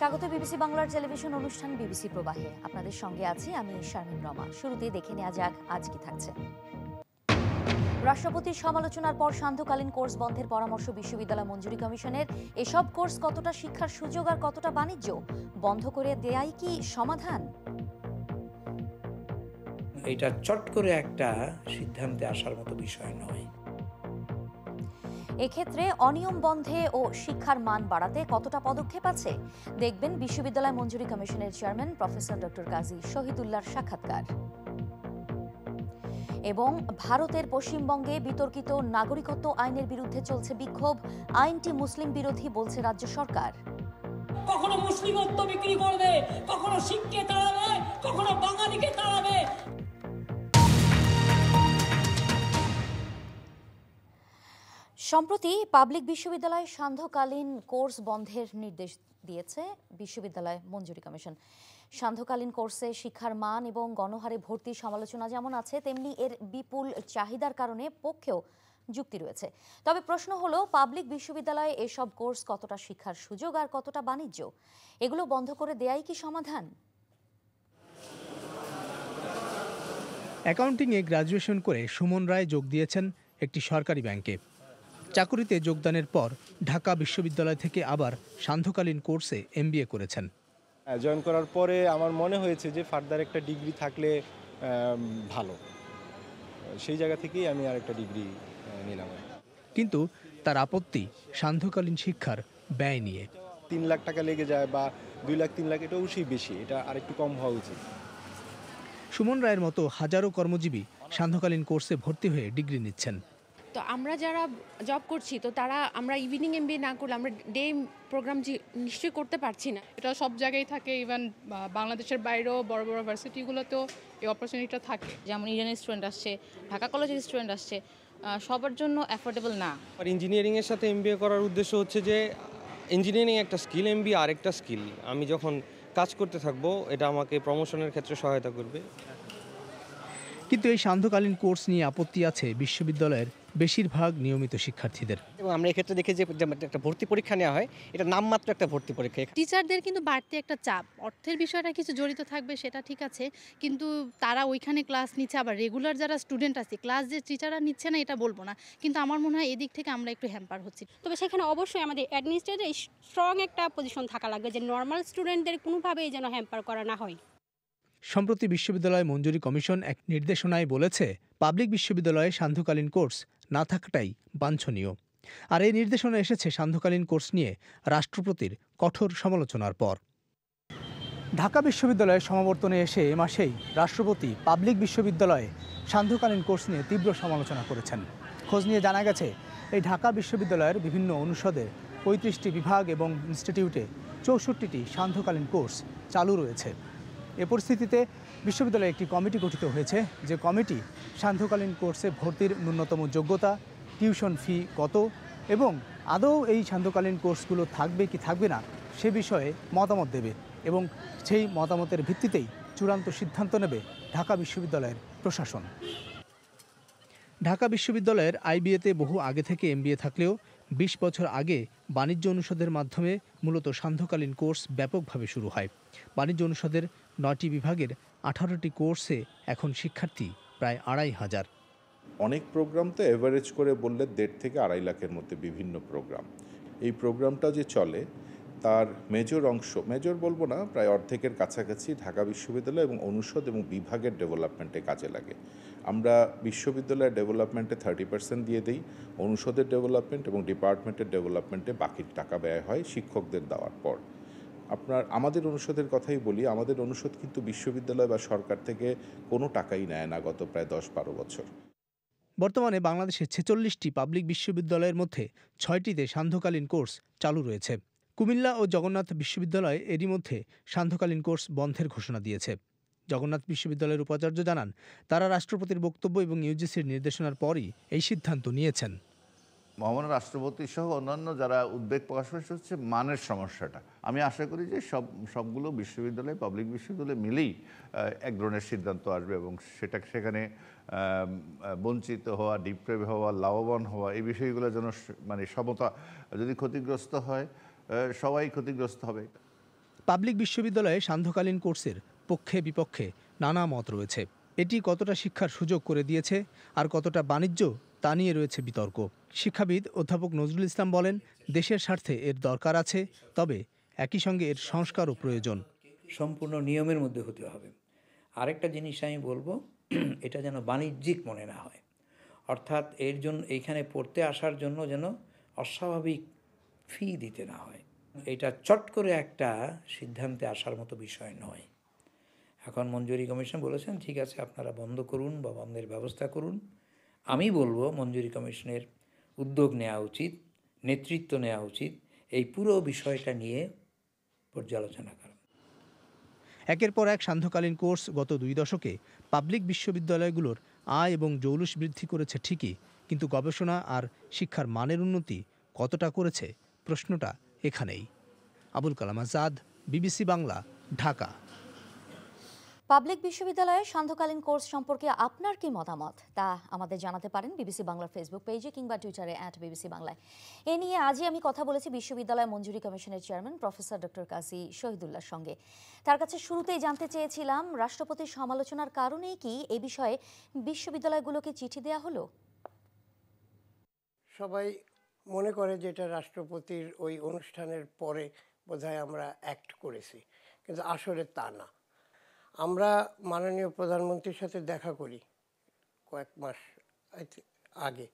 স্বাগত বিবিসি বাংলার টেলিভিশন অনুষ্ঠান বিবিসি প্রবাহে আপনাদের সঙ্গে আছি আমি শারমিন রমা শুরুতে দেখে নেওয়া যাক আজ কি থাকছে রাষ্ট্রপতির সমালোচনার পর সান্ধ্যকালীন কোর্স বন্ধের পরামর্শ বিশ্ববিদ্যালয় মঞ্জুরি কমিশনের এসব কোর্স কতটা শিক্ষার সুযোগ আর কতটা বাণিজ্য বন্ধ করে দেয়াই কি সমাধান এটা চট করে একটা সিদ্ধান্তে আসার মতো বিষয় নয় এক্ষেত্রে অনিয়ম বন্ধে ও শিক্ষার মান বাড়াতে কতটা পদক্ষেপ আছে দেখবেন বিশ্ববিদ্যালয় মঞ্জুরি কমিশনের চেয়ারম্যান প্রফেসর ডক্টর কাজী শহীদুল্লাহর সাক্ষাৎকার এবং ভারতের পশ্চিমবঙ্গে বিতর্কিত নাগরিকত্ব আইনের বিরুদ্ধে চলছে বিক্ষোভ আইনটি মুসলিম বিরোধী বলছে রাজ্য সরকার কখনো মুসলিমত্ব বিক্রি করবে কখনো শিখকে তাড়াবে কখনো বাঙালিকে তাড়াবে সম্প্রতি পাবলিক বিশ্ববিদ্যালয়ে সান্ধ্যকালীন কোর্স বন্ধের নির্দেশ দিয়েছে বিশ্ববিদ্যালয় মঞ্জুরি কমিশন সান্ধ্যকালীন কোর্সে শিক্ষার মান এবং গণহারে ভর্তি সমালোচনা যেমন আছে তেমনি এর বিপুল চাহিদার কারণে পক্ষেও যুক্তি রয়েছে তবে প্রশ্ন হলো পাবলিক বিশ্ববিদ্যালয়ে এসব কোর্স কতটা শিক্ষার সুযোগ আর কতটা বাণিজ্য এগুলো বন্ধ করে দেয়াই কি সমাধান অ্যাকাউন্টিংয়ে গ্রাজুয়েশন করে সুমন রায় যোগ দিয়েছেন একটি সরকারি ব্যাংকে চাকুরিতে যোগদানের পর ঢাকা বিশ্ববিদ্যালয় থেকে আবার সান্ধ্যকালীন কোর্সে এমবিএ করেছেন হ্যাঁ, জয়েন করার পরে আমার মনে হয়েছে যে ফার্দার একটা ডিগ্রি থাকলে ভালো সেই জায়গা থেকেই আমি আর একটা ডিগ্রি নিলাম কিন্তু তার আপত্তি সান্ধ্যকালীন শিক্ষার ব্যয় নিয়ে তিন লাখ টাকা লেগে যায় বা দুই লাখ তিন লাখ এটা অবশ্যই বেশি এটা আরেকটু কম হওয়া উচিত সুমন রায়ের মতো হাজারো কর্মজীবী সান্ধ্যকালীন কোর্সে ভর্তি হয়ে ডিগ্রি নিচ্ছেন তো আমরা যারা জব করছি তো তারা আমরা ইভিনিং এম না করলে আমরা ডে প্রোগ্রাম নিশ্চয়ই করতে পারছি না এটা সব জায়গায় থাকে ইভেন বাংলাদেশের বাইরেও বড় বড় ভার্সিটিগুলোতেও এই অপরচুনিটিটা থাকে যেমন ইরানের স্টুডেন্ট আসছে ঢাকা কলেজের স্টুডেন্ট আসছে সবার জন্য অ্যাফোর্ডেবল না আর ইঞ্জিনিয়ারিংয়ের সাথে এম করার উদ্দেশ্য হচ্ছে যে ইঞ্জিনিয়ারিং একটা স্কিল এম আর আরেকটা স্কিল আমি যখন কাজ করতে থাকবো এটা আমাকে প্রমোশনের ক্ষেত্রে সহায়তা করবে কিন্তু এই সান্ধ্যকালীন কোর্স নিয়ে আপত্তি আছে বিশ্ববিদ্যালয়ের বেশিরভাগ নিয়মিত শিক্ষার্থীদের এবং আমরা এক্ষেত্রে দেখি যে একটা ভর্তি পরীক্ষা নেওয়া হয় এটা নামমাত্র একটা ভর্তি পরীক্ষা টিচারদের কিন্তু বাড়তি একটা চাপ অর্থের বিষয়টা কিছু জড়িত থাকবে সেটা ঠিক আছে কিন্তু তারা ওইখানে ক্লাস নিচ্ছে আবার রেগুলার যারা স্টুডেন্ট আছে ক্লাস যে টিচাররা নিচ্ছে না এটা বলবো না কিন্তু আমার মনে হয় এদিক থেকে আমরা একটু হ্যাম্পার হচ্ছি তবে সেখানে অবশ্যই আমাদের অ্যাডমিনিস্ট্রেটর স্ট্রং একটা পজিশন থাকা লাগবে যে নর্মাল স্টুডেন্টদের কোনোভাবেই যেন হ্যাম্পার করা না হয় সম্প্রতি বিশ্ববিদ্যালয় মঞ্জুরি কমিশন এক নির্দেশনায় বলেছে পাবলিক বিশ্ববিদ্যালয়ে সান্ধ্যকালীন কোর্স না থাকাটাই বাঞ্ছনীয় আর এই নির্দেশনা এসেছে সান্ধ্যকালীন কোর্স নিয়ে রাষ্ট্রপতির কঠোর সমালোচনার পর ঢাকা বিশ্ববিদ্যালয়ের সমাবর্তনে এসে এ মাসেই রাষ্ট্রপতি পাবলিক বিশ্ববিদ্যালয়ে সান্ধ্যকালীন কোর্স নিয়ে তীব্র সমালোচনা করেছেন খোঁজ নিয়ে জানা গেছে এই ঢাকা বিশ্ববিদ্যালয়ের বিভিন্ন অনুষদের পঁয়ত্রিশটি বিভাগ এবং ইনস্টিটিউটে চৌষট্টিটি সান্ধ্যকালীন কোর্স চালু রয়েছে এ পরিস্থিতিতে বিশ্ববিদ্যালয়ে একটি কমিটি গঠিত হয়েছে যে কমিটি সান্ধ্যকালীন কোর্সে ভর্তির ন্যূনতম যোগ্যতা টিউশন ফি কত এবং আদৌ এই সান্ধ্যকালীন কোর্সগুলো থাকবে কি থাকবে না সে বিষয়ে মতামত দেবে এবং সেই মতামতের ভিত্তিতেই চূড়ান্ত সিদ্ধান্ত নেবে ঢাকা বিশ্ববিদ্যালয়ের প্রশাসন ঢাকা বিশ্ববিদ্যালয়ের আইবিএতে বহু আগে থেকে এমবিএ থাকলেও ২০ বছর আগে বাণিজ্য অনুষদের মাধ্যমে মূলত সান্ধ্যকালীন কোর্স ব্যাপকভাবে শুরু হয় বাণিজ্য অনুষদের নয়টি বিভাগের আঠারোটি কোর্সে এখন শিক্ষার্থী প্রায় আড়াই হাজার অনেক প্রোগ্রাম তো অ্যাভারেজ করে বললে দেড় থেকে আড়াই লাখের মধ্যে বিভিন্ন প্রোগ্রাম এই প্রোগ্রামটা যে চলে তার মেজর অংশ মেজর বলবো না প্রায় অর্ধেকের কাছাকাছি ঢাকা বিশ্ববিদ্যালয় এবং অনুষদ এবং বিভাগের ডেভেলপমেন্টে কাজে লাগে আমরা বিশ্ববিদ্যালয়ের ডেভেলপমেন্টে থার্টি পার্সেন্ট দিয়ে দিই অনুষদের ডেভেলপমেন্ট এবং ডিপার্টমেন্টের ডেভেলপমেন্টে বাকি টাকা ব্যয় হয় শিক্ষকদের দেওয়ার পর আপনার আমাদের অনুষদের কথাই বলি আমাদের অনুষদ কিন্তু বিশ্ববিদ্যালয় বা সরকার থেকে কোনো টাকাই নেয় না গত প্রায় দশ বারো বছর বর্তমানে বাংলাদেশে ছেচল্লিশটি পাবলিক বিশ্ববিদ্যালয়ের মধ্যে ছয়টিতে সান্ধ্যকালীন কোর্স চালু রয়েছে কুমিল্লা ও জগন্নাথ বিশ্ববিদ্যালয় এরই মধ্যে সান্ধ্যকালীন কোর্স বন্ধের ঘোষণা দিয়েছে জগন্নাথ বিশ্ববিদ্যালয়ের উপাচার্য জানান তারা রাষ্ট্রপতির বক্তব্য এবং ইউজিসির নির্দেশনার পরই এই সিদ্ধান্ত নিয়েছেন মহামান্য রাষ্ট্রপতি সহ অন্যান্য যারা উদ্বেগ প্রকাশ করেছে হচ্ছে মানের সমস্যাটা আমি আশা করি যে সব সবগুলো বিশ্ববিদ্যালয় পাবলিক বিশ্ববিদ্যালয় মিলেই এক ধরনের সিদ্ধান্ত আসবে এবং সেটা সেখানে বঞ্চিত হওয়া ডিপ্রেভ হওয়া লাভবান হওয়া এই বিষয়গুলো যেন মানে সমতা যদি ক্ষতিগ্রস্ত হয় সবাই ক্ষতিগ্রস্ত হবে পাবলিক বিশ্ববিদ্যালয়ে সান্ধ্যকালীন কোর্সের পক্ষে বিপক্ষে নানা মত রয়েছে এটি কতটা শিক্ষার সুযোগ করে দিয়েছে আর কতটা বাণিজ্য তা নিয়ে রয়েছে বিতর্ক শিক্ষাবিদ অধ্যাপক নজরুল ইসলাম বলেন দেশের স্বার্থে এর দরকার আছে তবে একই সঙ্গে এর সংস্কারও প্রয়োজন সম্পূর্ণ নিয়মের মধ্যে হতে হবে আরেকটা জিনিস আমি বলবো এটা যেন বাণিজ্যিক মনে না হয় অর্থাৎ এর জন্য এইখানে পড়তে আসার জন্য যেন অস্বাভাবিক ফি দিতে না হয় এটা চট করে একটা সিদ্ধান্তে আসার মতো বিষয় নয় এখন মঞ্জুরি কমিশন বলেছেন ঠিক আছে আপনারা বন্ধ করুন বা বন্ধের ব্যবস্থা করুন আমি বলবো মঞ্জুরি কমিশনের উদ্যোগ নেওয়া উচিত নেতৃত্ব নেওয়া উচিত এই পুরো বিষয়টা নিয়ে পর্যালোচনা করা একের পর এক সান্ধ্যকালীন কোর্স গত দুই দশকে পাবলিক বিশ্ববিদ্যালয়গুলোর আয় এবং জৌলুস বৃদ্ধি করেছে ঠিকই কিন্তু গবেষণা আর শিক্ষার মানের উন্নতি কতটা করেছে প্রশ্নটা এখানেই আবুল কালাম আজাদ বিবিসি বাংলা ঢাকা পাবলিক বিশ্ববিদ্যালয়ে সান্ধ্যকালীন কোর্স সম্পর্কে আপনার কি মতামত তা আমাদের জানাতে পারেন বিবিসি বাংলার ফেসবুক পেজে কিংবা টুইটারে অ্যাট বিবিসি বাংলায় এ নিয়ে আজই আমি কথা বলেছি বিশ্ববিদ্যালয় মঞ্জুরি কমিশনের চেয়ারম্যান প্রফেসর ডক্টর কাজী শহীদুল্লাহর সঙ্গে তার কাছে শুরুতেই জানতে চেয়েছিলাম রাষ্ট্রপতির সমালোচনার কারণেই কি এ বিষয়ে বিশ্ববিদ্যালয়গুলোকে চিঠি দেয়া হলো সবাই মনে করে যে এটা রাষ্ট্রপতির ওই অনুষ্ঠানের পরে বোধহয় আমরা অ্যাক্ট করেছি কিন্তু আসলে তা না আমরা মাননীয় প্রধানমন্ত্রীর সাথে দেখা করি কয়েক মাস আগে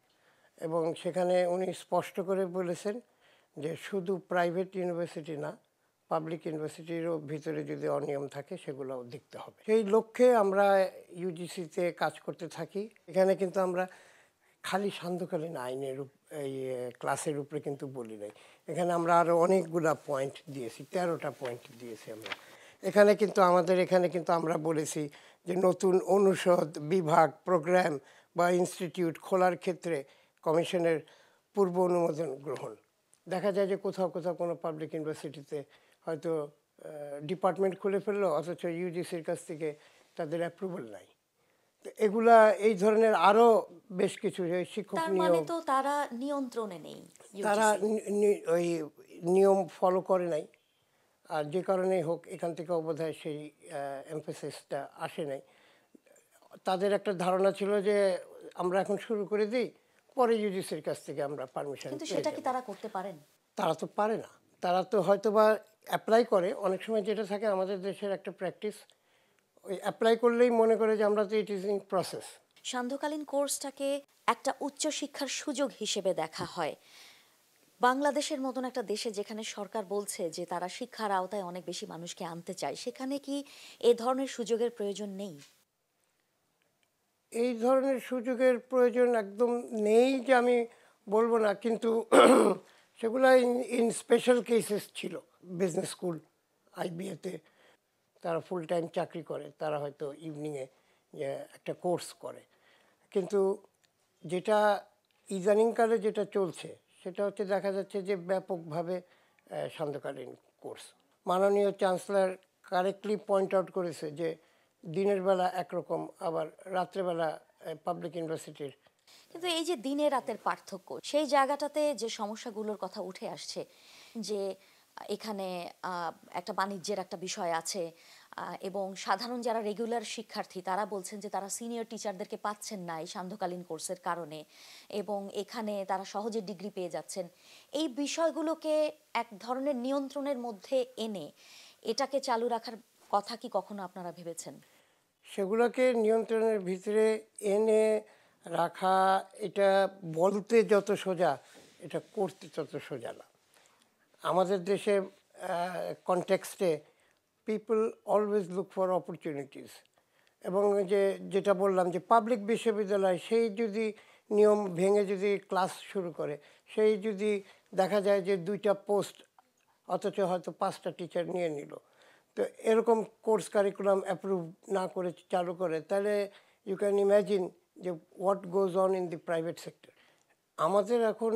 এবং সেখানে উনি স্পষ্ট করে বলেছেন যে শুধু প্রাইভেট ইউনিভার্সিটি না পাবলিক ইউনিভার্সিটিরও ভিতরে যদি অনিয়ম থাকে সেগুলো দেখতে হবে সেই লক্ষ্যে আমরা ইউজিসিতে কাজ করতে থাকি এখানে কিন্তু আমরা খালি সান্ধ্যকালীন আইনের এই ক্লাসের উপরে কিন্তু বলি নাই এখানে আমরা আরও অনেকগুলা পয়েন্ট দিয়েছি তেরোটা পয়েন্ট দিয়েছি আমরা এখানে কিন্তু আমাদের এখানে কিন্তু আমরা বলেছি যে নতুন অনুষদ বিভাগ প্রোগ্রাম বা ইনস্টিটিউট খোলার ক্ষেত্রে কমিশনের পূর্ব অনুমোদন গ্রহণ দেখা যায় যে কোথাও কোথাও কোনো পাবলিক ইউনিভার্সিটিতে হয়তো ডিপার্টমেন্ট খুলে ফেললো অথচ ইউজিসির কাছ থেকে তাদের অ্যাপ্রুভাল নাই এগুলা এই ধরনের আরো বেশ কিছু শিক্ষক নিয়ম মানে তো তারা নিয়ন্ত্রণে নেই তারা ওই নিয়ম ফলো করে নাই আর যে কারণেই হোক এখান থেকে অবধায় সেই এমফেসিসটা আসে নাই তাদের একটা ধারণা ছিল যে আমরা এখন শুরু করে দিই পরে ইউজিসির কাছ থেকে আমরা পারমিশন কিন্তু সেটা কি তারা করতে পারেন তারা তো পারে না তারা তো হয়তো বা অ্যাপ্লাই করে অনেক সময় যেটা থাকে আমাদের দেশের একটা প্র্যাকটিস ওই অ্যাপ্লাই করলেই মনে করে যে আমরা তো ইট ইজ ইন প্রসেস সান্ধ্যকালীন কোর্সটাকে একটা উচ্চ শিক্ষার সুযোগ হিসেবে দেখা হয় বাংলাদেশের মতন একটা দেশে যেখানে সরকার বলছে যে তারা শিক্ষার আওতায় অনেক বেশি মানুষকে আনতে চায় সেখানে কি এ ধরনের সুযোগের প্রয়োজন নেই এই ধরনের সুযোগের প্রয়োজন একদম নেই যে আমি বলবো না কিন্তু সেগুলো ইন স্পেশাল কেসেস ছিল বিজনেস স্কুল আইবিএতে তারা ফুল টাইম চাকরি করে তারা হয়তো ইভিনিংয়ে একটা কোর্স করে কিন্তু যেটা ইদানিংকালে যেটা চলছে সেটা হচ্ছে দেখা যাচ্ছে যে ব্যাপকভাবে সান্ধ্যকালীন কোর্স মাননীয় চ্যান্সেলার কারেক্টলি পয়েন্ট আউট করেছে যে দিনের বেলা একরকম আবার রাত্রেবেলা পাবলিক ইউনিভার্সিটির কিন্তু এই যে দিনে রাতের পার্থক্য সেই জায়গাটাতে যে সমস্যাগুলোর কথা উঠে আসছে যে এখানে একটা বাণিজ্যের একটা বিষয় আছে এবং সাধারণ যারা রেগুলার শিক্ষার্থী তারা বলছেন যে তারা সিনিয়র টিচারদেরকে পাচ্ছেন না এই সান্ধ্যকালীন কোর্সের কারণে এবং এখানে তারা সহজে ডিগ্রি পেয়ে যাচ্ছেন এই বিষয়গুলোকে এক ধরনের নিয়ন্ত্রণের মধ্যে এনে এটাকে চালু রাখার কথা কি কখনো আপনারা ভেবেছেন সেগুলোকে নিয়ন্ত্রণের ভিতরে এনে রাখা এটা বলতে যত সোজা এটা করতে তত সোজা না আমাদের দেশে কনটেক্সটে people always look for opportunities এবং যে যেটা বললাম যে পাবলিক বিশ্ববিদ্যালয় সেই যদি নিয়ম ভেঙে যদি ক্লাস শুরু করে সেই যদি দেখা যায় যে দুইটা পোস্ট অথচ হয়তো পাঁচটা টিচার নিয়ে নিল তো এরকম কোর্স কারিকুলাম অ্যাপ্রুভ না করে চালু করে তাহলে ইউ ক্যান ইম্যাজিন যে what goes on in the private sector আমাদের এখন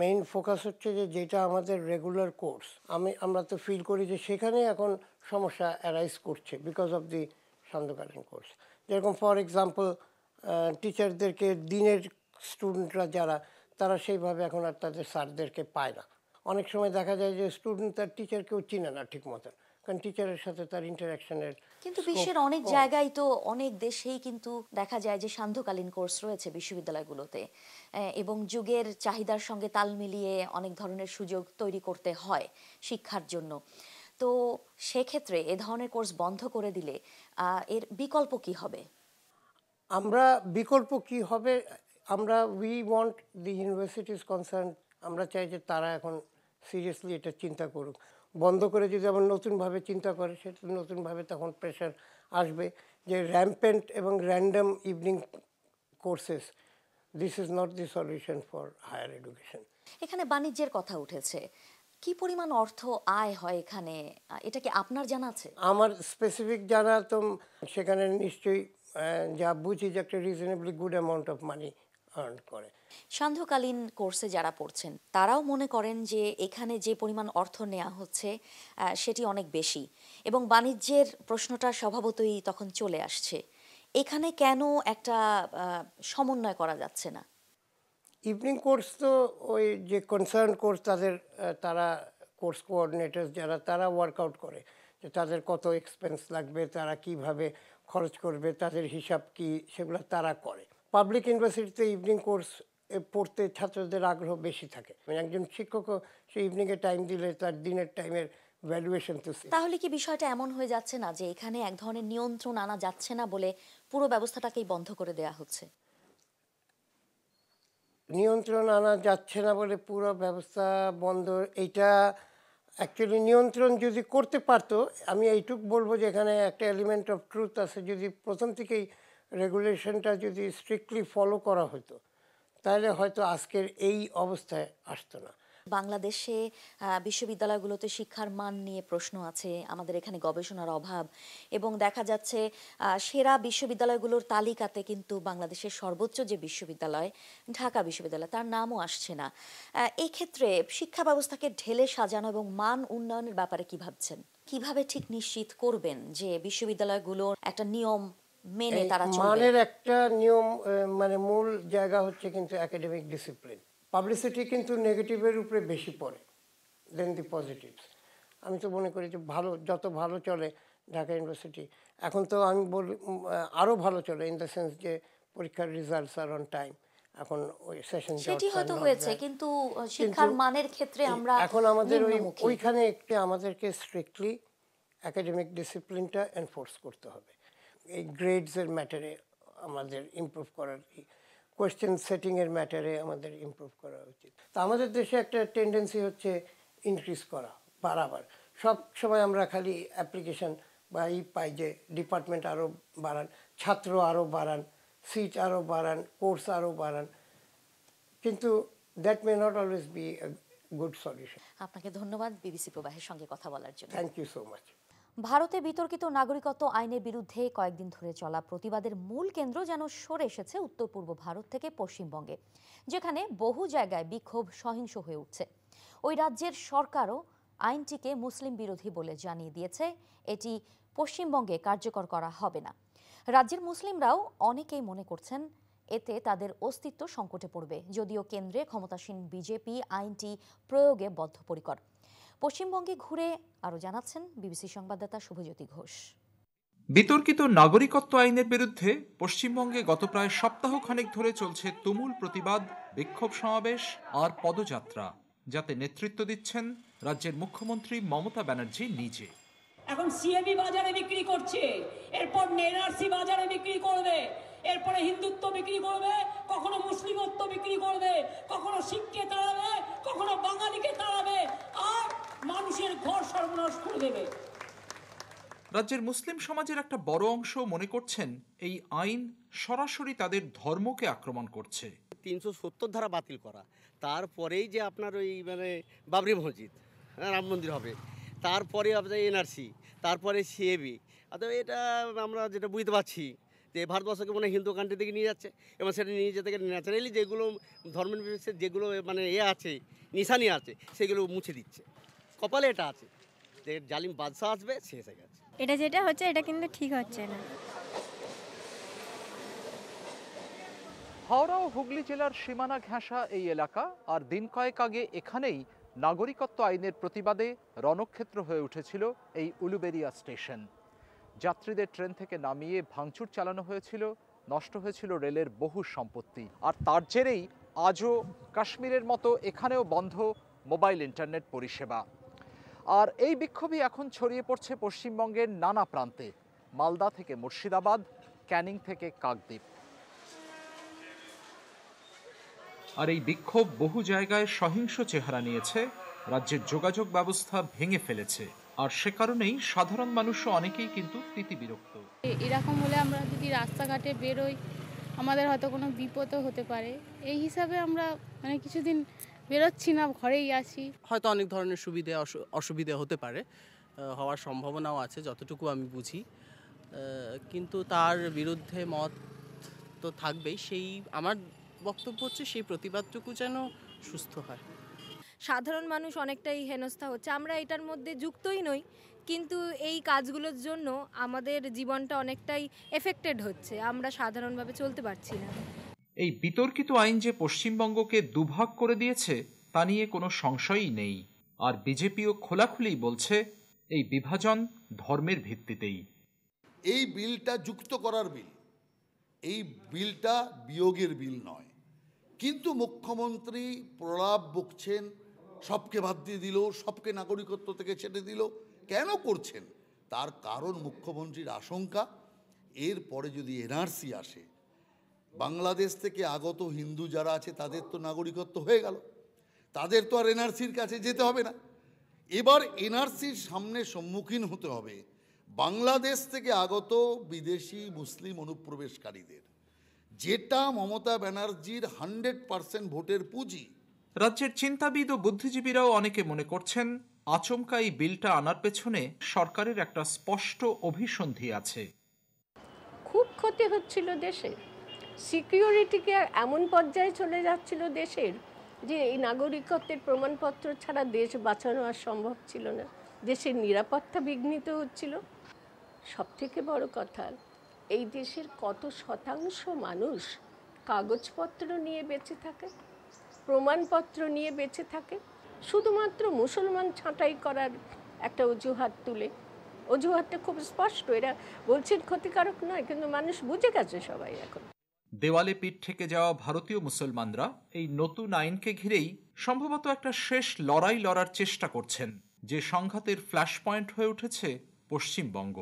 মেইন ফোকাস হচ্ছে যে যেটা আমাদের রেগুলার কোর্স আমি আমরা তো ফিল করি যে সেখানে এখন সমস্যা অ্যারাইজ করছে বিকজ অফ দি সান্ধ্যকালীন কোর্স যেরকম ফর এক্সাম্পল টিচারদেরকে দিনের স্টুডেন্টরা যারা তারা সেইভাবে এখন আর তাদের স্যারদেরকে পায় না অনেক সময় দেখা যায় যে স্টুডেন্ট তার টিচারকেও চিনে না ঠিক মতন কারণ টিচারের সাথে তার ইন্টারাকশনের কিন্তু বিশ্বের অনেক জায়গায় তো অনেক দেশেই কিন্তু দেখা যায় যে সান্ধ্যকালীন কোর্স রয়েছে বিশ্ববিদ্যালয়গুলোতে এবং যুগের চাহিদার সঙ্গে তাল মিলিয়ে অনেক ধরনের সুযোগ তৈরি করতে হয় শিক্ষার জন্য তো সেক্ষেত্রে এ ধরনের কোর্স বন্ধ করে দিলে এর বিকল্প কি হবে আমরা বিকল্প কি হবে আমরা we want the universities concern আমরা চাই যে তারা এখন সিরিয়াসলি এটা চিন্তা করুক বন্ধ করে যদি আবার নতুনভাবে চিন্তা করে সেটা নতুনভাবে তখন প্রেশার আসবে যে র্যাম্পেন্ট এবং random evening courses this is not the solution for higher education এখানে বাণিজ্যের কথা উঠেছে কি পরিমাণ অর্থ আয় হয় এখানে এটা কি আপনার জানা আছে আমার স্পেসিফিক জানা তো সেখানে নিশ্চয়ই যা বুঝি যে একটা reasonably good amount of money earn করে সান্ধ্যকালীন কোর্সে যারা পড়ছেন তারাও মনে করেন যে এখানে যে পরিমাণ অর্থ নেওয়া হচ্ছে সেটি অনেক বেশি এবং বাণিজ্যের প্রশ্নটা স্বভাবতই তখন চলে আসছে এখানে কেন একটা সমন্বয় করা যাচ্ছে না ইভিনিং কোর্স তো ওই যে কনসার্ন কোর্স তাদের তারা কোর্স কোঅর্ডিনেটর যারা তারা ওয়ার্কআউট করে যে তাদের কত এক্সপেন্স লাগবে তারা কিভাবে খরচ করবে তাদের হিসাব কি সেগুলো তারা করে পাবলিক ইউনিভার্সিটিতে ইভিনিং কোর্স পড়তে ছাত্রদের আগ্রহ বেশি থাকে মানে একজন শিক্ষকও সেই ইভিনিংয়ে টাইম দিলে তার দিনের টাইমের ভ্যালুয়েশন তো তাহলে কি বিষয়টা এমন হয়ে যাচ্ছে না যে এখানে এক ধরনের নিয়ন্ত্রণ আনা যাচ্ছে না বলে পুরো ব্যবস্থাটাকেই বন্ধ করে দেয়া হচ্ছে নিয়ন্ত্রণ আনা যাচ্ছে না বলে পুরো ব্যবস্থা বন্ধ এইটা অ্যাকচুয়ালি নিয়ন্ত্রণ যদি করতে পারতো আমি এইটুক বলবো যে এখানে একটা এলিমেন্ট অফ ট্রুথ আছে যদি প্রথম থেকেই রেগুলেশনটা যদি স্ট্রিক্টলি ফলো করা হতো তাহলে হয়তো আজকের এই অবস্থায় আসতো না বাংলাদেশে বিশ্ববিদ্যালয়গুলোতে শিক্ষার মান নিয়ে প্রশ্ন আছে আমাদের এখানে গবেষণার অভাব এবং দেখা যাচ্ছে সেরা বিশ্ববিদ্যালয়গুলোর তালিকাতে কিন্তু বাংলাদেশের সর্বোচ্চ যে বিশ্ববিদ্যালয় ঢাকা বিশ্ববিদ্যালয় তার নামও আসছে না এক্ষেত্রে শিক্ষা ব্যবস্থাকে ঢেলে সাজানো এবং মান উন্নয়নের ব্যাপারে কি ভাবছেন কিভাবে ঠিক নিশ্চিত করবেন যে বিশ্ববিদ্যালয়গুলোর একটা নিয়ম মেনে তারা মানের একটা নিয়ম মানে মূল জায়গা হচ্ছে কিন্তু একাডেমিক ডিসিপ্লিন পাবলিসিটি কিন্তু নেগেটিভের উপরে বেশি পড়ে দেন দি পজিটিভ আমি তো মনে করি যে ভালো যত ভালো চলে ঢাকা ইউনিভার্সিটি এখন তো আমি বল আরও ভালো চলে ইন দ্য সেন্স যে পরীক্ষার রেজাল্টস আর অন টাইম এখন ওই সেশন সেটি হয়তো হয়েছে কিন্তু শিক্ষার মানের ক্ষেত্রে আমরা এখন আমাদের ওই ওইখানে একটু আমাদেরকে স্ট্রিক্টলি একাডেমিক ডিসিপ্লিনটা এনফোর্স করতে হবে এই গ্রেডসের ম্যাটারে আমাদের ইম্প্রুভ করার কি কোয়েশ্চেন সেটিংয়ের ম্যাটারে আমাদের ইম্প্রুভ করা উচিত তা আমাদের দেশে একটা টেন্ডেন্সি হচ্ছে ইনক্রিজ করা বাড়াবার সব সময় আমরা খালি অ্যাপ্লিকেশান বা ই পাই যে ডিপার্টমেন্ট আরও বাড়ান ছাত্র আরও বাড়ান সিট আরও বাড়ান কোর্স আরও বাড়ান কিন্তু that may not always be good solution আপনাকে ধন্যবাদ বিবিসি প্রবাহের সঙ্গে কথা বলার জন্য থ্যাংক ইউ সো মাচ ভারতে বিতর্কিত নাগরিকত্ব আইনের বিরুদ্ধে কয়েকদিন ধরে চলা প্রতিবাদের মূল কেন্দ্র যেন সরে এসেছে উত্তর পূর্ব ভারত থেকে পশ্চিমবঙ্গে যেখানে বহু জায়গায় বিক্ষোভ সহিংস হয়ে উঠছে ওই রাজ্যের সরকারও আইনটিকে মুসলিম বিরোধী বলে জানিয়ে দিয়েছে এটি পশ্চিমবঙ্গে কার্যকর করা হবে না রাজ্যের মুসলিমরাও অনেকেই মনে করছেন এতে তাদের অস্তিত্ব সংকটে পড়বে যদিও কেন্দ্রে ক্ষমতাসীন বিজেপি আইনটি প্রয়োগে বদ্ধপরিকর পশ্চিমবঙ্গে ঘুরে আরও জানাচ্ছেন বিবিসি সংবাদদাতা শুভজ্যোতি ঘোষ বিতর্কিত নাগরিকত্ব আইনের বিরুদ্ধে পশ্চিমবঙ্গে গত প্রায় সপ্তাহ খানেক ধরে চলছে তুমুল প্রতিবাদ বিক্ষোভ সমাবেশ আর পদযাত্রা যাতে নেতৃত্ব দিচ্ছেন রাজ্যের মুখ্যমন্ত্রী মমতা ব্যানার্জি নিজে এখন সিএবি বাজারে বিক্রি করছে এরপর এনআরসি বাজারে বিক্রি করবে এরপরে হিন্দুত্ব বিক্রি করবে কখনো মুসলিমত্ব বিক্রি করবে কখনো শিখকে তাড়াবে কখনো বাঙালিকে তাড়াবে আর মানুষের ঘর সর্বনাশ করে দেবে রাজ্যের মুসলিম সমাজের একটা বড় অংশ মনে করছেন এই আইন সরাসরি তাদের ধর্মকে আক্রমণ করছে তিনশো সত্তর ধারা বাতিল করা তারপরেই যে আপনার ওই মানে বাবরি মসজিদ হ্যাঁ, রাম মন্দির হবে তারপরে আপনার এনআরসি তারপরে সিএবি অথবা এটা আমরা যেটা বুঝতে পারছি যে ভারতবর্ষকে মনে হিন্দু কান্ট্রি থেকে নিয়ে যাচ্ছে এবং সেটা নিয়ে যেতে গেলে ন্যাচারালি যেগুলো ধর্মের যেগুলো মানে এ আছে নিশানি আছে সেগুলো মুছে দিচ্ছে কপালে এটা আছে যে জালিম বাদশাহ আসবে সে এসে গেছে এটা যেটা হচ্ছে এটা কিন্তু ঠিক হচ্ছে না হাওড়া ও হুগলি জেলার সীমানা ঘেঁষা এই এলাকা আর দিন কয়েক আগে এখানেই নাগরিকত্ব আইনের প্রতিবাদে রণক্ষেত্র হয়ে উঠেছিল এই উলুবেরিয়া স্টেশন যাত্রীদের ট্রেন থেকে নামিয়ে ভাঙচুর চালানো হয়েছিল নষ্ট হয়েছিল রেলের বহু সম্পত্তি আর তার জেরেই আজও কাশ্মীরের মতো এখানেও বন্ধ মোবাইল ইন্টারনেট পরিষেবা আর এই বিক্ষোভই এখন ছড়িয়ে পড়ছে পশ্চিমবঙ্গের নানা প্রান্তে মালদা থেকে মুর্শিদাবাদ ক্যানিং থেকে কাকদ্বীপ আর এই বিক্ষোভ বহু জায়গায় সহিংস চেহারা নিয়েছে রাজ্যের যোগাযোগ ব্যবস্থা ভেঙে ফেলেছে আর সে কারণেই সাধারণ মানুষও অনেকেই কিন্তু প্রীতি বিরক্ত এরকম হলে আমরা যদি রাস্তাঘাটে বেরোই আমাদের হয়তো কোনো বিপদও হতে পারে এই হিসাবে আমরা মানে কিছুদিন বেরোচ্ছি না ঘরেই আছি হয়তো অনেক ধরনের সুবিধে অসুবিধে হতে পারে হওয়ার সম্ভাবনাও আছে যতটুকু আমি বুঝি কিন্তু তার বিরুদ্ধে মত তো থাকবেই সেই আমার বক্তব্য হচ্ছে সেই প্রতিবাদটুকু যেন সুস্থ হয় সাধারণ মানুষ অনেকটাই হেনস্থা হচ্ছে আমরা এটার মধ্যে যুক্তই নই কিন্তু এই কাজগুলোর জন্য আমাদের জীবনটা অনেকটাই এফেক্টেড হচ্ছে আমরা সাধারণভাবে চলতে পারছি না এই বিতর্কিত আইন যে পশ্চিমবঙ্গকে দুভাগ করে দিয়েছে তা নিয়ে কোনো সংশয়ই নেই আর বিজেপিও খোলাখুলি বলছে এই বিভাজন ধর্মের ভিত্তিতেই এই বিলটা যুক্ত করার বিল এই বিলটা বিয়োগের বিল নয় কিন্তু মুখ্যমন্ত্রী প্রলাপ বকছেন সবকে বাদ দিয়ে দিল সবকে নাগরিকত্ব থেকে ছেড়ে দিল কেন করছেন তার কারণ মুখ্যমন্ত্রীর আশঙ্কা এরপরে যদি এনআরসি আসে বাংলাদেশ থেকে আগত হিন্দু যারা আছে তাদের তো নাগরিকত্ব হয়ে গেল তাদের তো আর এনআরসির কাছে যেতে হবে না এবার এনআরসির সামনে সম্মুখীন হতে হবে বাংলাদেশ থেকে আগত বিদেশি মুসলিম অনুপ্রবেশকারীদের যেটা মমতা ব্যানার্জির হান্ড্রেড পার্সেন্ট ভোটের পুঁজি রাজ্যের চিন্তাবিদ ও বুদ্ধিজীবীরাও অনেকে মনে করছেন আচমকা এই বিলটা আনার পেছনে সরকারের একটা স্পষ্ট অভিসন্ধি আছে খুব ক্ষতি হচ্ছিল দেশের সিকিউরিটিকে এমন পর্যায়ে চলে যাচ্ছিল দেশের যে এই নাগরিকত্বের প্রমাণপত্র ছাড়া দেশ বাঁচানো আর সম্ভব ছিল না দেশের নিরাপত্তা বিঘ্নিত হচ্ছিল সবথেকে বড় কথা এই দেশের কত শতাংশ মানুষ কাগজপত্র নিয়ে বেঁচে থাকে প্রমাণপত্র নিয়ে বেঁচে থাকে শুধুমাত্র মুসলমান ছাঁটাই করার একটা অজুহাত তুলে অজুহাতটা খুব স্পষ্ট এরা বলছেন ক্ষতিকারক নয় কিন্তু মানুষ বুঝে গেছে সবাই এখন দেওয়ালে পিঠ থেকে যাওয়া ভারতীয় মুসলমানরা এই নতুন আইনকে ঘিরেই সম্ভবত একটা শেষ লড়াই লড়ার চেষ্টা করছেন যে সংঘাতের ফ্ল্যাশ পয়েন্ট হয়ে উঠেছে পশ্চিমবঙ্গ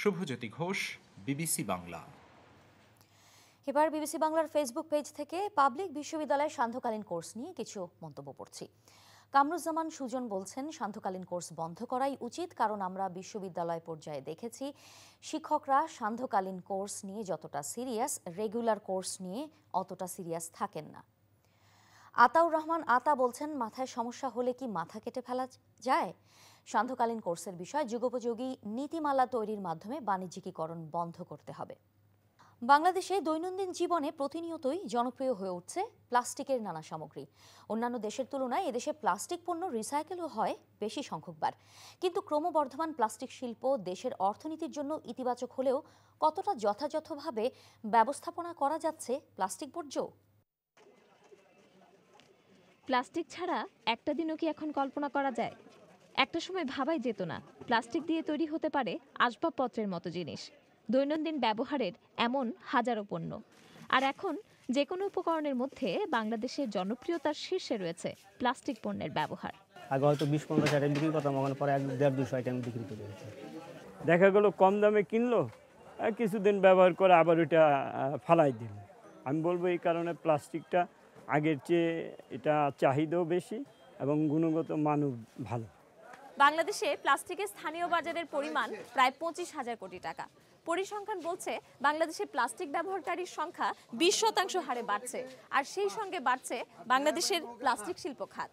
শুভজ্যোতি ঘোষ বিবিসি বাংলা এবার বিবিসি বাংলার ফেসবুক পেজ থেকে পাবলিক বিশ্ববিদ্যালয়ের সান্ধ্যকালীন কোর্স নিয়ে কিছু মন্তব্য পড়ছি কামরুজ্জামান সুজন বলছেন সান্ধ্যকালীন কোর্স বন্ধ করাই উচিত কারণ আমরা বিশ্ববিদ্যালয় পর্যায়ে দেখেছি শিক্ষকরা সান্ধ্যকালীন কোর্স নিয়ে যতটা সিরিয়াস রেগুলার কোর্স নিয়ে অতটা সিরিয়াস থাকেন না আতাউর রহমান আতা বলছেন মাথায় সমস্যা হলে কি মাথা কেটে ফেলা যায় সান্ধ্যকালীন কোর্সের বিষয়ে যুগোপযোগী নীতিমালা তৈরির মাধ্যমে বাণিজ্যিকীকরণ বন্ধ করতে হবে বাংলাদেশে দৈনন্দিন জীবনে প্রতিনিয়তই জনপ্রিয় হয়ে উঠছে প্লাস্টিকের নানা সামগ্রী অন্যান্য দেশের তুলনায় এদেশে প্লাস্টিক পণ্য রিসাইকেলও হয় বেশি সংখ্যকবার কিন্তু ক্রমবর্ধমান প্লাস্টিক শিল্প দেশের অর্থনীতির জন্য ইতিবাচক হলেও কতটা যথাযথভাবে ব্যবস্থাপনা করা যাচ্ছে প্লাস্টিক বর্জ্য প্লাস্টিক ছাড়া একটা দিনও কি এখন কল্পনা করা যায় একটা সময় ভাবাই যেত না প্লাস্টিক দিয়ে তৈরি হতে পারে আসবাবপত্রের মতো জিনিস দৈনন্দিন ব্যবহারের এমন হাজারো পণ্য আর এখন যে কোনো উপকরণের মধ্যে বাংলাদেশের জনপ্রিয়তার শীর্ষে রয়েছে প্লাস্টিক পণ্যের ব্যবহার আগে হয়তো বিশ পনেরোশো আইটেম বিক্রি করতাম এখন পরে এক দেড় দুশো আইটেম বিক্রি করে দেখা গেলো কম দামে কিনলো কিছুদিন ব্যবহার করে আবার ওইটা ফালাই দিল আমি বলবো এই কারণে প্লাস্টিকটা আগের চেয়ে এটা চাহিদাও বেশি এবং গুণগত মানও ভালো বাংলাদেশে প্লাস্টিকের স্থানীয় বাজারের পরিমাণ প্রায় পঁচিশ হাজার কোটি টাকা পরিসংখ্যান বলছে বাংলাদেশে প্লাস্টিক ব্যবহারকারীর সংখ্যা বিশ শতাংশ হারে বাড়ছে আর সেই সঙ্গে বাড়ছে বাংলাদেশের প্লাস্টিক শিল্প খাত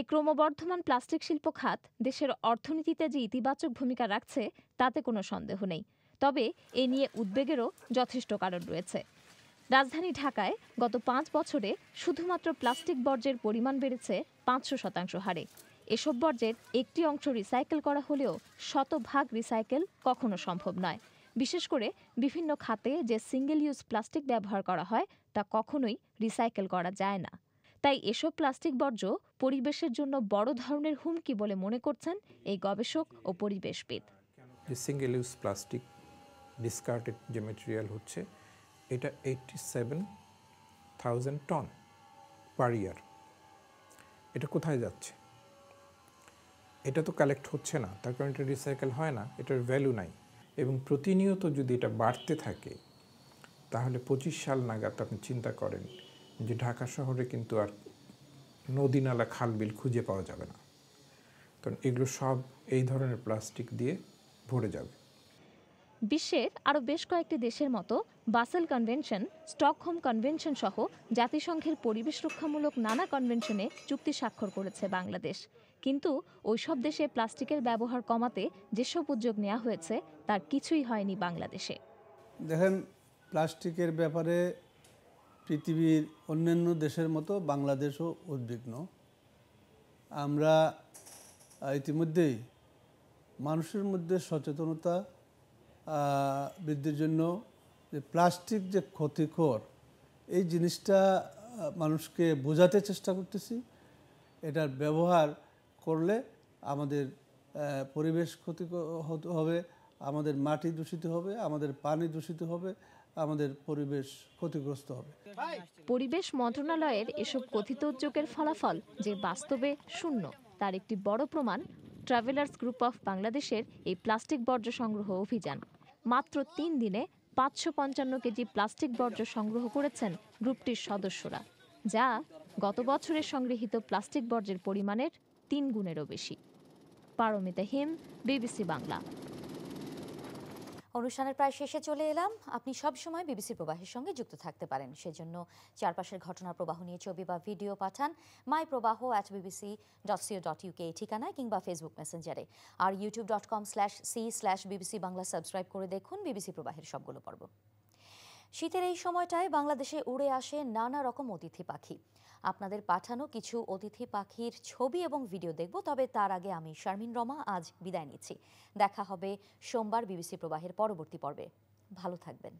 এ ক্রমবর্ধমান প্লাস্টিক শিল্প খাত দেশের অর্থনীতিতে যে ইতিবাচক ভূমিকা রাখছে তাতে কোনো সন্দেহ নেই তবে এ নিয়ে উদ্বেগেরও যথেষ্ট কারণ রয়েছে রাজধানী ঢাকায় গত পাঁচ বছরে শুধুমাত্র প্লাস্টিক বর্জ্যের পরিমাণ বেড়েছে পাঁচশো শতাংশ হারে এসব বর্জ্যের একটি অংশ রিসাইকেল করা হলেও শতভাগ রিসাইকেল কখনো সম্ভব নয় বিশেষ করে বিভিন্ন খাতে যে সিঙ্গেল ইউজ প্লাস্টিক ব্যবহার করা হয় তা কখনোই রিসাইকেল করা যায় না তাই এসব প্লাস্টিক বর্জ্য পরিবেশের জন্য বড় ধরনের হুমকি বলে মনে করছেন এই গবেষক ও পরিবেশবিদ সিঙ্গেল ইউজ প্লাস্টিক ডিসকার্টেড যে মেটেরিয়াল হচ্ছে এটা eighty seven thousand ton per year এটা কোথায় যাচ্ছে এটা তো কালেক্ট হচ্ছে না তার কারণ এটা রিসাইকেল হয় না এটার ভ্যালু নাই এবং প্রতিনিয়ত যদি এটা বাড়তে থাকে তাহলে পঁচিশ সাল নাগাদ আপনি চিন্তা করেন যে ঢাকা শহরে কিন্তু আর নদী নালা বিল খুঁজে পাওয়া যাবে না কারণ এগুলো সব এই ধরনের প্লাস্টিক দিয়ে ভরে যাবে বিশ্বের আরও বেশ কয়েকটি দেশের মতো বাসেল কনভেনশন স্টকহোম কনভেনশন সহ জাতিসংঘের পরিবেশ রক্ষামূলক নানা কনভেনশনে চুক্তি স্বাক্ষর করেছে বাংলাদেশ কিন্তু ওইসব দেশে প্লাস্টিকের ব্যবহার কমাতে যেসব উদ্যোগ নেওয়া হয়েছে তার কিছুই হয়নি বাংলাদেশে দেখেন প্লাস্টিকের ব্যাপারে পৃথিবীর অন্যান্য দেশের মতো বাংলাদেশও উদ্বিগ্ন আমরা ইতিমধ্যেই মানুষের মধ্যে সচেতনতা বৃদ্ধির জন্য যে প্লাস্টিক যে ক্ষতিকর এই জিনিসটা মানুষকে বোঝাতে চেষ্টা করতেছি এটার ব্যবহার করলে আমাদের পরিবেশ ক্ষতি হবে আমাদের মাটি দূষিত হবে আমাদের পানি দূষিত হবে আমাদের পরিবেশ ক্ষতিগ্রস্ত হবে পরিবেশ মন্ত্রণালয়ের এসব কথিত উদ্যোগের ফলাফল যে বাস্তবে শূন্য তার একটি বড় প্রমাণ ট্রাভেলার্স গ্রুপ অফ বাংলাদেশের এই প্লাস্টিক বর্জ্য সংগ্রহ অভিযান মাত্র তিন দিনে পাঁচশো পঞ্চান্ন কেজি প্লাস্টিক বর্জ্য সংগ্রহ করেছেন গ্রুপটির সদস্যরা যা গত বছরের সংগৃহীত প্লাস্টিক বর্জ্যের পরিমাণের তিন গুণেরও বেশি পারমিতা হিম বিবিসি বাংলা অনুষ্ঠানের প্রায় শেষে চলে এলাম আপনি সব সময় বিবিসি প্রবাহের সঙ্গে যুক্ত থাকতে পারেন সেজন্য চারপাশের ঘটনা প্রবাহ নিয়ে ছবি বা ভিডিও পাঠান my Probaho at BBC dot co dot UK এই ঠিকানায় কিংবা ফেসবুক মেসেঞ্জারে আর YouTube dot com slash C slash BBC Bangla subscribe করে দেখুন বিবিসি প্রবাহের সবগুলো পর্ব শীতের এই সময়টায় বাংলাদেশে উড়ে আসে নানা রকম অতিথি পাখি আপনাদের পাঠানো কিছু অতিথি পাখির ছবি এবং ভিডিও দেখব তবে তার আগে আমি শারমিন রমা আজ বিদায় নিচ্ছি দেখা হবে সোমবার বিবিসি প্রবাহের পরবর্তী পর্বে ভালো থাকবেন